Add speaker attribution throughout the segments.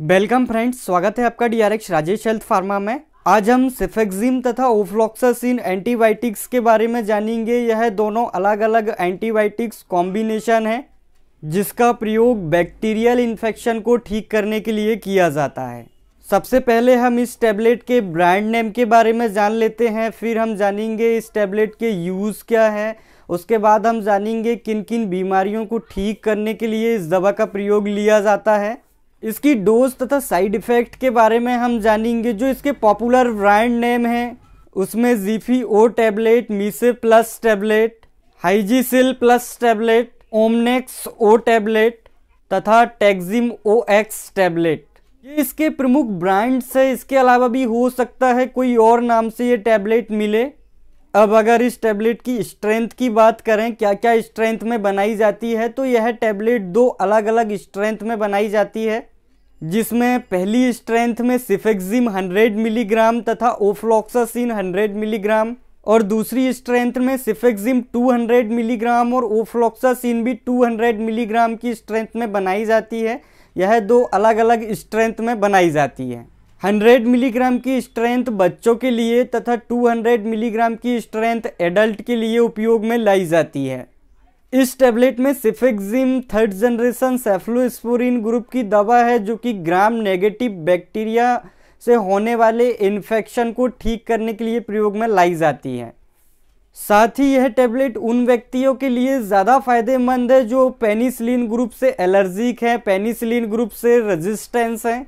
Speaker 1: welcome friends स्वागत है आपका डीआरएक्स राजेश हेल्थ फार्मा में आज हम सिफेक्जिम तथा ओफ्लॉक्सासिन एंटीबायोटिक्स के बारे में जानेंगे यह दोनों अलग अलग एंटीबायोटिक्स कॉम्बिनेशन है जिसका प्रयोग बैक्टीरियल इन्फेक्शन को ठीक करने के लिए किया जाता है सबसे पहले हम इस टैबलेट के ब्रांड नेम के बारे में जान लेते हैं फिर हम जानेंगे इस टैबलेट के यूज़ क्या है उसके बाद हम जानेंगे किन किन बीमारियों को ठीक करने के लिए इस दवा का प्रयोग लिया जाता है इसकी डोज तथा साइड इफ़ेक्ट के बारे में हम जानेंगे जो इसके पॉपुलर ब्रांड नेम हैं उसमें जीफी ओ टैबलेट मीसे प्लस टैबलेट हाइजीसिल plus tablet Omnix O tablet तथा टेक्जिम ओ एक्स टैबलेट ये इसके प्रमुख ब्रांड्स है इसके अलावा भी हो सकता है कोई और नाम से ये टैबलेट मिले अब अगर इस टैबलेट की स्ट्रेंथ की बात करें क्या क्या स्ट्रेंथ में बनाई जाती है तो यह टैबलेट दो अलग अलग स्ट्रेंथ में बनाई जाती है जिसमें पहली स्ट्रेंथ में सिफेक्सिम 100 मिलीग्राम तथा ओफ्लॉक्सासिन 100 मिलीग्राम और दूसरी स्ट्रेंथ में सिफेक्सिम 200 मिलीग्राम और ओफ्लॉक्सासिन भी 200 मिलीग्राम की स्ट्रेंथ में बनाई जाती है यह दो अलग अलग स्ट्रेंथ में बनाई जाती है 100 मिलीग्राम की स्ट्रेंथ बच्चों के लिए तथा 200 मिलीग्राम की स्ट्रेंथ एडल्ट के लिए उपयोग में लाई जाती है इस टैबलेट में cefixime third generation cephalosporin group की दवा है जो कि ग्राम नेगेटिव बैक्टीरिया से होने वाले इन्फेक्शन को ठीक करने के लिए प्रयोग में लाई जाती है साथ ही यह टैबलेट उन व्यक्तियों के लिए ज़्यादा फायदेमंद है जो पेनिसिलिन ग्रुप से एलर्जिक है पेनिसिलिन ग्रुप से रेजिस्टेंस है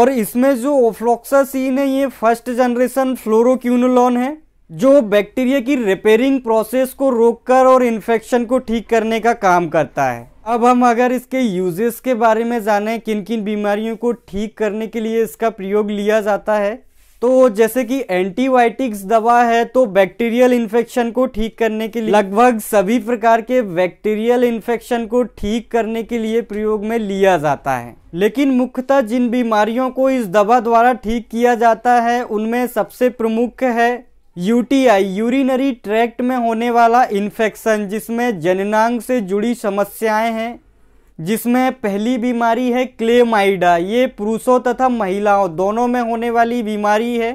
Speaker 1: और इसमें जो ओफ्लोक्सासीन है ये फर्स्ट जनरेशन फ्लोरोक्यूनोलॉन है जो बैक्टीरिया की रिपेयरिंग प्रोसेस को रोककर और इन्फेक्शन को ठीक करने का काम करता है अब हम अगर इसके यूजेस के बारे में जाने किन किन बीमारियों को ठीक करने के लिए इसका प्रयोग लिया जाता है तो जैसे कि एंटीबायोटिक्स दवा है तो बैक्टीरियल इन्फेक्शन को ठीक करने के लिए लगभग सभी प्रकार के बैक्टीरियल इन्फेक्शन को ठीक करने के लिए प्रयोग में लिया जाता है लेकिन मुख्यतः जिन बीमारियों को इस दवा द्वारा ठीक किया जाता है उनमें सबसे प्रमुख है यूटीआई यूरिनरी ट्रैक्ट में होने वाला इन्फेक्शन जिसमें जननांग से जुड़ी समस्याएं हैं जिसमें पहली बीमारी है क्लेमाइडा ये पुरुषों तथा महिलाओं दोनों में होने वाली बीमारी है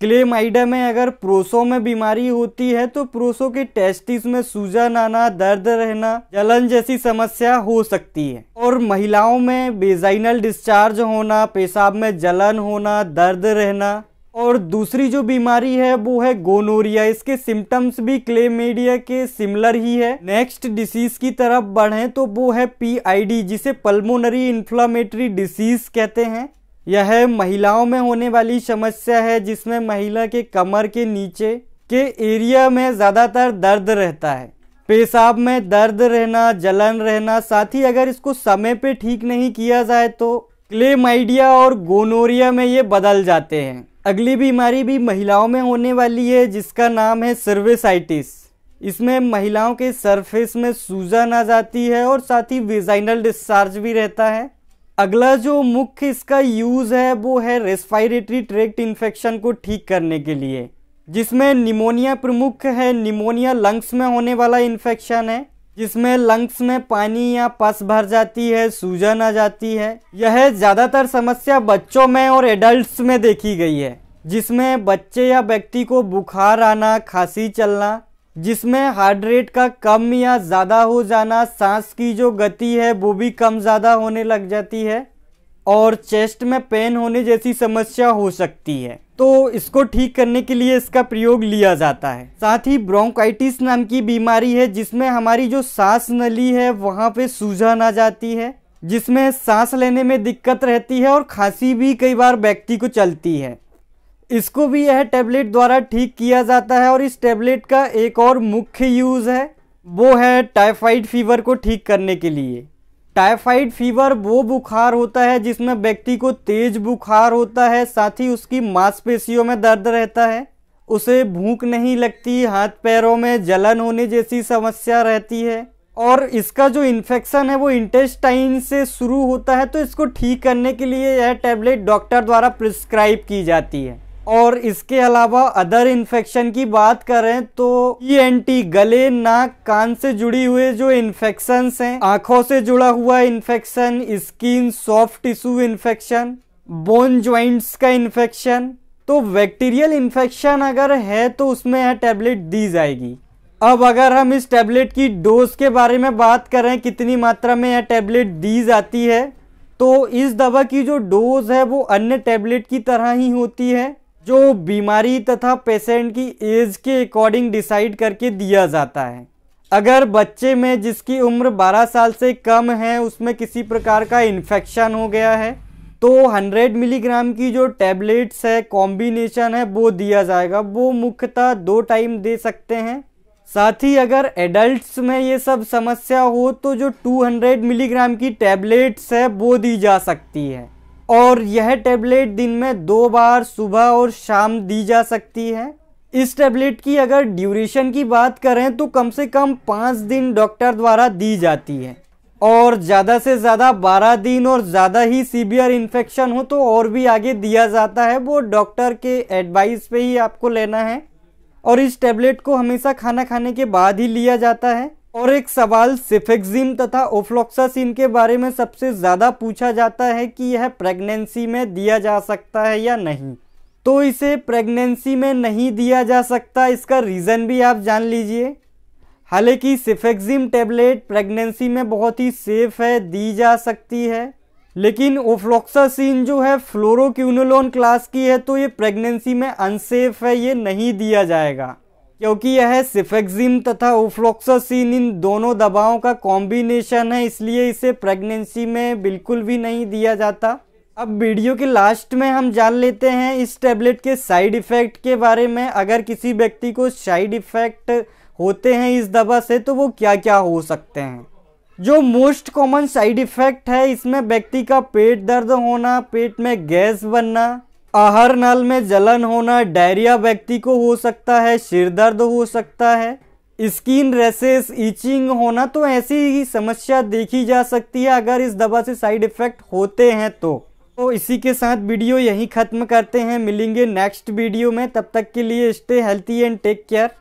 Speaker 1: क्लेमाइडा में अगर पुरुषों में बीमारी होती है तो पुरुषों के टेस्टिस में सूजन आना दर्द रहना जलन जैसी समस्या हो सकती है और महिलाओं में बेजाइनल डिस्चार्ज होना पेशाब में जलन होना दर्द रहना और दूसरी जो बीमारी है वो है गोनोरिया इसके सिम्टम्स भी क्लेमेडिया के सिमिलर ही है नेक्स्ट डिसीज की तरफ बढ़े तो वो है पीआईडी जिसे पल्मोनरी इन्फ्लामेटरी डिसीज कहते हैं यह महिलाओं में होने वाली समस्या है जिसमें महिला के कमर के नीचे के एरिया में ज़्यादातर दर्द रहता है पेशाब में दर्द रहना जलन रहना साथ ही अगर इसको समय पे ठीक नहीं किया जाए तो क्लेमाइडिया और गोनोरिया में ये बदल जाते हैं अगली बीमारी भी महिलाओं में होने वाली है जिसका नाम है सर्वेसाइटिस इसमें महिलाओं के सरफेस में सूजन आ जाती है और साथ ही विजाइनल डिस्चार्ज भी रहता है अगला जो मुख्य इसका यूज़ है वो है रेस्पायरेटरी ट्रैक्ट इन्फेक्शन को ठीक करने के लिए जिसमें निमोनिया प्रमुख है निमोनिया लंग्स में होने वाला इन्फेक्शन है जिसमें लंग्स में पानी या पस भर जाती है सूजन आ जाती है यह ज़्यादातर समस्या बच्चों में और एडल्ट्स में देखी गई है जिसमें बच्चे या व्यक्ति को बुखार आना खांसी चलना जिसमें हार्ट रेट का कम या ज़्यादा हो जाना सांस की जो गति है वो भी कम ज़्यादा होने लग जाती है और चेस्ट में पेन होने जैसी समस्या हो सकती है तो इसको ठीक करने के लिए इसका प्रयोग लिया जाता है साथ ही ब्रोंकाइटिस नाम की बीमारी है जिसमें हमारी जो सांस नली है वहाँ पे सूजन आ जाती है जिसमें सांस लेने में दिक्कत रहती है और खांसी भी कई बार व्यक्ति को चलती है इसको भी यह टैबलेट द्वारा ठीक किया जाता है और इस टैबलेट का एक और मुख्य यूज़ है वो है टाइफाइड फीवर को ठीक करने के लिए टाइफाइड फीवर वो बुखार होता है जिसमें व्यक्ति को तेज बुखार होता है साथ ही उसकी मांसपेशियों में दर्द रहता है उसे भूख नहीं लगती हाथ पैरों में जलन होने जैसी समस्या रहती है और इसका जो इन्फेक्शन है वो इंटेस्टाइन से शुरू होता है तो इसको ठीक करने के लिए यह टैबलेट डॉक्टर द्वारा प्रिस्क्राइब की जाती है और इसके अलावा अदर इन्फेक्शन की बात करें तो ई e गले नाक कान से जुड़ी हुए जो इन्फेक्शन हैं आंखों से जुड़ा हुआ infection skin soft tissue infection bone joints का इन्फेक्शन तो बैक्टीरियल इन्फेक्शन अगर है तो उसमें यह टैबलेट दी जाएगी अब अगर हम इस टैबलेट की डोज के बारे में बात करें कितनी मात्रा में यह टैबलेट दी जाती है तो इस दवा की जो डोज है वो अन्य टैबलेट की तरह ही होती है जो बीमारी तथा पेशेंट की एज के अकॉर्डिंग डिसाइड करके दिया जाता है अगर बच्चे में जिसकी उम्र 12 साल से कम है उसमें किसी प्रकार का इन्फेक्शन हो गया है तो 100 मिलीग्राम की जो टैबलेट्स है कॉम्बिनेशन है वो दिया जाएगा वो मुख्यतः दो टाइम दे सकते हैं साथ ही अगर एडल्ट्स में ये सब समस्या हो तो जो 200 मिलीग्राम की टैबलेट्स है वो दी जा सकती है और यह टैबलेट दिन में दो बार सुबह और शाम दी जा सकती है इस टैबलेट की अगर ड्यूरेशन की बात करें तो कम से कम पाँच दिन डॉक्टर द्वारा दी जाती है और ज़्यादा से ज़्यादा बारह दिन और ज़्यादा ही सीवियर इन्फेक्शन हो तो और भी आगे दिया जाता है वो डॉक्टर के एडवाइस पे ही आपको लेना है और इस टैबलेट को हमेशा खाना खाने के बाद ही लिया जाता है और एक सवाल सिफेक्सिन तथा ओफ्लोक्सासिन के बारे में सबसे ज़्यादा पूछा जाता है कि यह प्रेगनेंसी में दिया जा सकता है या नहीं तो इसे प्रेगनेंसी में नहीं दिया जा सकता इसका रीज़न भी आप जान लीजिए हालांकि सिफेक्सिम टेबलेट प्रेगनेंसी में बहुत ही सेफ है दी जा सकती है लेकिन ओफ्लोक्सासिन जो है फ्लोरोक्यूनोलोन क्लास की है तो ये प्रेगनेंसी में अनसेफ है ये नहीं दिया जाएगा क्योंकि यह सिफेक्सिम तथा ओफ्लोक्सोसिन इन दोनों दवाओं का कॉम्बिनेशन है इसलिए इसे प्रेगनेंसी में बिल्कुल भी नहीं दिया जाता अब वीडियो के लास्ट में हम जान लेते हैं इस टैबलेट के साइड इफ़ेक्ट के बारे में अगर किसी व्यक्ति को साइड इफ़ेक्ट होते हैं इस दवा से तो वो क्या क्या हो सकते हैं जो मोस्ट कॉमन साइड इफ़ेक्ट है इसमें व्यक्ति का पेट दर्द होना पेट में गैस बनना आहार नल में जलन होना डायरिया व्यक्ति को हो सकता है सिर दर्द हो सकता है स्किन रेसेस ईचिंग होना तो ऐसी ही समस्या देखी जा सकती है अगर इस दवा से साइड इफ़ेक्ट होते हैं तो तो इसी के साथ वीडियो यहीं ख़त्म करते हैं मिलेंगे नेक्स्ट वीडियो में तब तक के लिए stay healthy and take care